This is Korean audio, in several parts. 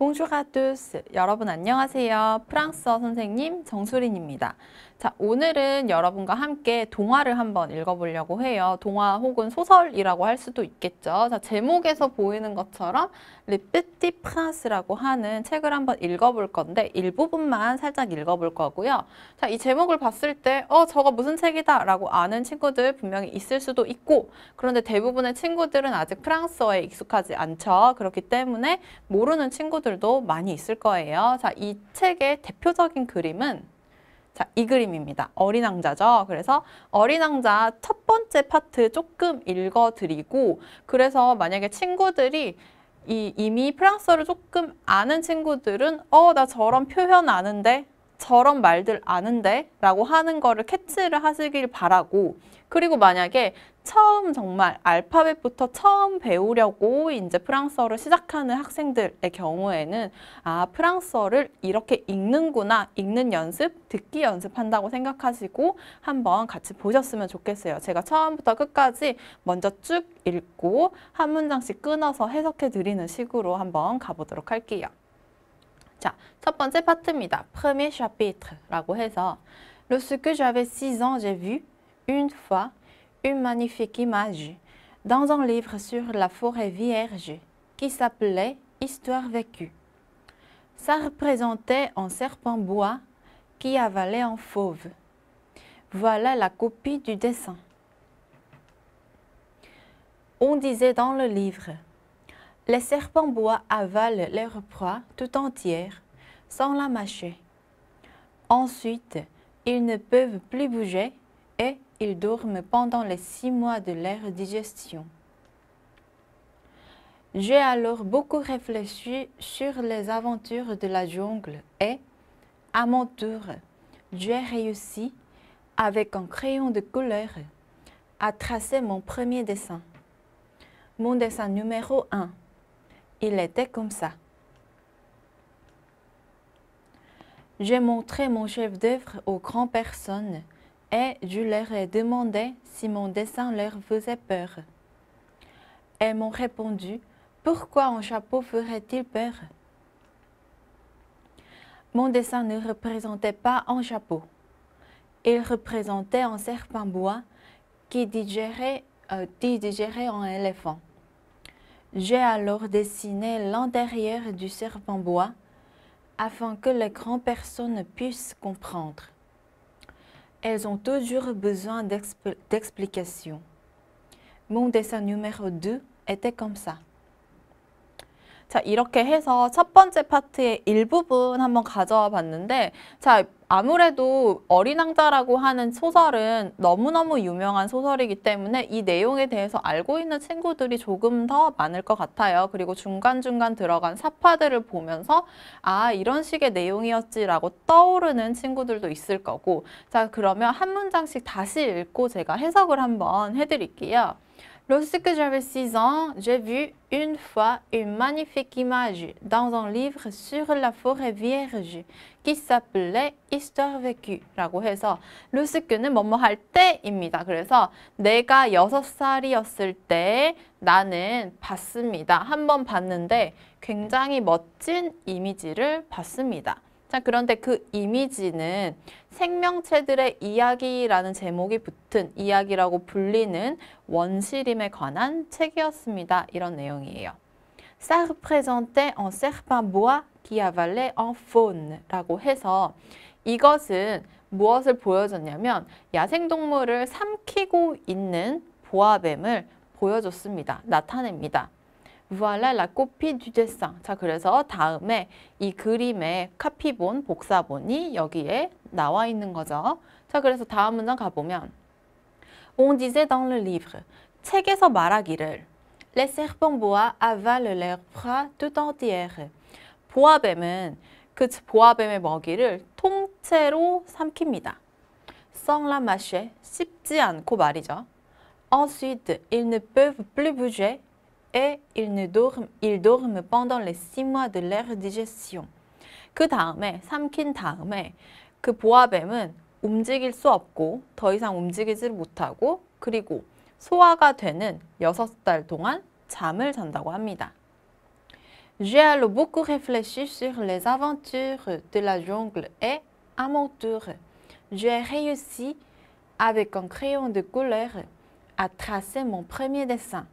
봉주가 r tous. 여러분 안녕하세요. 프랑스어 선생님 정수린입니다. 자, 오늘은 여러분과 함께 동화를 한번 읽어보려고 해요. 동화 혹은 소설이라고 할 수도 있겠죠. 자, 제목에서 보이는 것처럼 Le Petit Prince라고 하는 책을 한번 읽어볼 건데 일부분만 살짝 읽어볼 거고요. 자, 이 제목을 봤을 때 어, 저거 무슨 책이다 라고 아는 친구들 분명히 있을 수도 있고 그런데 대부분의 친구들은 아직 프랑스어에 익숙하지 않죠. 그렇기 때문에 모르는 친구들 것들도 많이 있을 거예요. 자, 이 책의 대표적인 그림은 자, 이 그림입니다. 어린 왕자죠. 그래서 어린 왕자 첫 번째 파트 조금 읽어드리고 그래서 만약에 친구들이 이, 이미 프랑스어를 조금 아는 친구들은 어, 나 저런 표현 아는데 저런 말들 아는데 라고 하는 거를 캐치를 하시길 바라고 그리고 만약에 처음 정말 알파벳부터 처음 배우려고 이제 프랑스어를 시작하는 학생들의 경우에는 아 프랑스어를 이렇게 읽는구나 읽는 연습 듣기 연습한다고 생각하시고 한번 같이 보셨으면 좋겠어요 제가 처음부터 끝까지 먼저 쭉 읽고 한 문장씩 끊어서 해석해 드리는 식으로 한번 가보도록 할게요 자, 첫 번째 파트입니다. premier chapitre라고 해서 Lorsque j'avais 6 ans, j'ai vu une fois une magnifique image dans un livre sur la forêt vierge qui s'appelait Histoire vécue. Ça représentait un serpent bois qui avalait un fauve. Voilà la copie du dessin. On disait dans le livre Les serpents bois avalent leur proie tout entière sans la mâcher. Ensuite, ils ne peuvent plus bouger ils dorment pendant les six mois de leur digestion. J'ai alors beaucoup réfléchi sur les aventures de la jungle et, à mon tour, j'ai réussi, avec un crayon de couleur, à tracer mon premier dessin. Mon dessin numéro un. Il était comme ça. J'ai montré mon chef d'œuvre aux grandes personnes et je leur ai demandé si mon dessin leur faisait peur. Elles m'ont répondu Pourquoi un chapeau ferait-il peur Mon dessin ne représentait pas un chapeau. Il représentait un serpent bois euh, qui digérait, un éléphant. J'ai alors dessiné l'intérieur du serpent bois afin que les grandes personnes puissent comprendre. Elles ont toujours besoin d'explications. Mon dessin numéro 2 était comme ça. 자, 이렇게 해서 첫 번째 파트의 일부분 한번 가져와 봤는데, 자, 아무래도 어린 왕자라고 하는 소설은 너무너무 유명한 소설이기 때문에 이 내용에 대해서 알고 있는 친구들이 조금 더 많을 것 같아요. 그리고 중간중간 들어간 사파들을 보면서 아 이런 식의 내용이었지라고 떠오르는 친구들도 있을 거고 자 그러면 한 문장씩 다시 읽고 제가 해석을 한번 해드릴게요. Lorsque j'avais 6 ans, j'ai vu une fois une magnifique image dans un livre sur la forêt vierge qui s'appelait Histoire vécue라고 해서 lorsque는 뭐뭐 할 때입니다. 그래서 내가 6살이었을 때 나는 봤습니다. 한 번 봤는데 굉장히 멋진 이미지를 봤습니다. 자, 그런데 그 이미지는 생명체들의 이야기라는 제목이 붙은 이야기라고 불리는 원시림에 관한 책이었습니다. 이런 내용이에요. Ça représentait un serpent bois qui avalait un faune라고 해서 이것은 무엇을 보여줬냐면 야생동물을 삼키고 있는 보아뱀을 보여줬습니다. 나타냅니다. Voilà la copie du dessin. 자, 그래서 다음에 이 그림의 카피본, 복사본이 여기에 나와 있는 거죠. 자, 그래서 다음 문장 가보면 On disait dans le livre. 책에서 말하기를 Les serpents bois avalent leurs proies tout entières. 보아뱀은 그 보아뱀의 먹이를 통째로 삼킵니다. Sans la mâcher, 씹지 않고 말이죠. Ensuite, ils ne peuvent plus bouger. et ils ne dorment, pendant les six mois de leur digestion. Que 다음에 삼킨 다음에 그 보아뱀은 움직일 수 없고 더 이상 움직이질 못하고 그리고 소화가 되는 여섯 달 동안 잠을 잔다고 합니다. J'ai beaucoup réfléchi sur les aventures de la jungle et à mon tour, j'ai réussi avec un crayon de couleur à tracer mon premier dessin.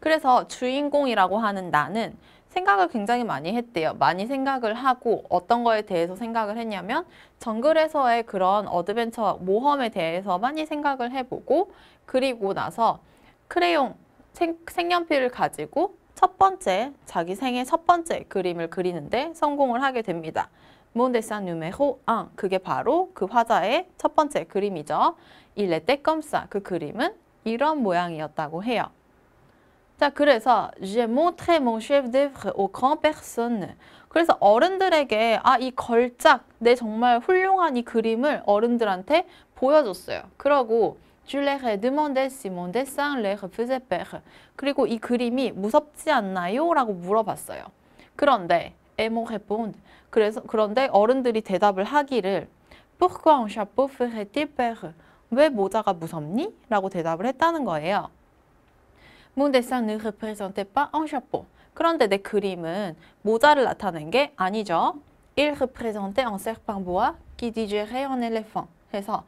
그래서 주인공이라고 하는 나는 생각을 굉장히 많이 했대요. 많이 생각을 하고 어떤 거에 대해서 생각을 했냐면 정글에서의 그런 어드벤처 모험에 대해서 많이 생각을 해보고 그리고 나서 크레용 생, 색연필을 가지고 첫 번째 자기 생애 첫 번째 그림을 그리는데 성공을 하게 됩니다. 몬데산 누메호 앙 그게 바로 그 화자의 첫 번째 그림이죠. 일레떼 껌사그 그림은 이런 모양이었다고 해요. 자, 그래서 j'ai montré mon chef d'œuvre aux grands personnes. 그래서 어른들에게 아, 이 걸작, 내 정말 훌륭한 이 그림을 어른들한테 보여줬어요. 그러고 Je leur ai demandé si mon dessin leur faisait peur. 그리고 이 그림이 무섭지 않나요? 라고 물어봤어요. 그런데 et mon répondre. 그래서 그런데 어른들이 대답을 하기를 Pourquoi un chapeau ferait-il peur? 왜 모자가 무섭니? 라고 대답을 했다는 거예요. Mon dessin ne représentait pas un chapeau. 그런데 내 그림은 모자를 나타낸 게 아니죠. Il représentait un serpent bois qui digérait un éléphant. 해서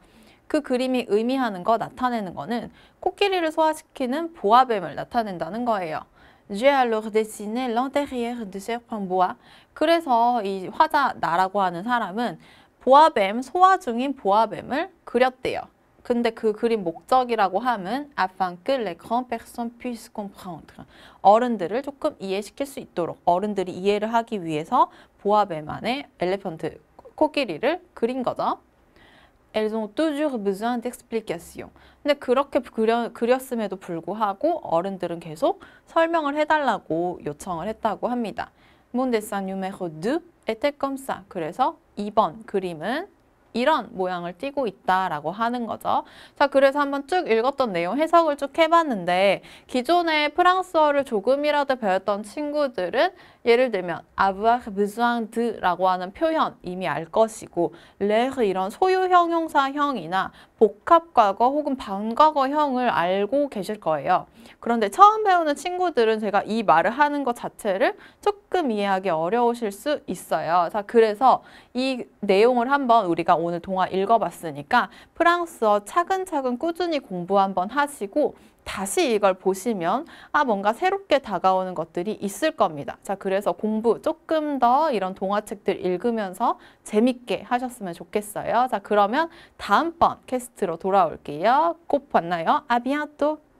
그 그림이 의미하는 거 나타내는 거는 코끼리를 소화시키는 보아뱀을 나타낸다는 거예요. J'ai alors dessiné l'intérieur du serpent bois. 그래서 이 화자 나라고 하는 사람은 보아뱀, 소화 중인 보아뱀을 그렸대요. 근데 그 그림 목적이라고 함은 afin que les grandes personnes puissent comprendre. 어른들을 조금 이해시킬 수 있도록 어른들이 이해를 하기 위해서 보아벨만의 엘레펀트 코끼리를 그린 거죠. Elles ont toujours besoin d'explication. 근데 그렇게 그려, 그렸음에도 불구하고 어른들은 계속 설명을 해달라고 요청을 했다고 합니다. Mon dessin numéro 2 était comme ça. 그래서 2번 그림은 이런 모양을 띠고 있다라고 하는 거죠. 자, 그래서 한번 쭉 읽었던 내용 해석을 쭉 해봤는데 기존에 프랑스어를 조금이라도 배웠던 친구들은 예를 들면 아브아크 브스앙드라고 하는 표현 이미 알 것이고 레흐 이런 소유 형용사형이나 복합과거 혹은 반과거형을 알고 계실 거예요. 그런데 처음 배우는 친구들은 제가 이 말을 하는 것 자체를 조금 이해하기 어려우실 수 있어요. 자, 그래서 이 내용을 한번 우리가 오늘 동화 읽어봤으니까 프랑스어 차근차근 꾸준히 공부 한번 하시고 다시 이걸 보시면 아 뭔가 새롭게 다가오는 것들이 있을 겁니다. 자 그래서 공부 조금 더 이런 동화책들 읽으면서 재밌게 하셨으면 좋겠어요. 자 그러면 다음번 캐스트로 돌아올게요. 꼭 봤나요? 아비아또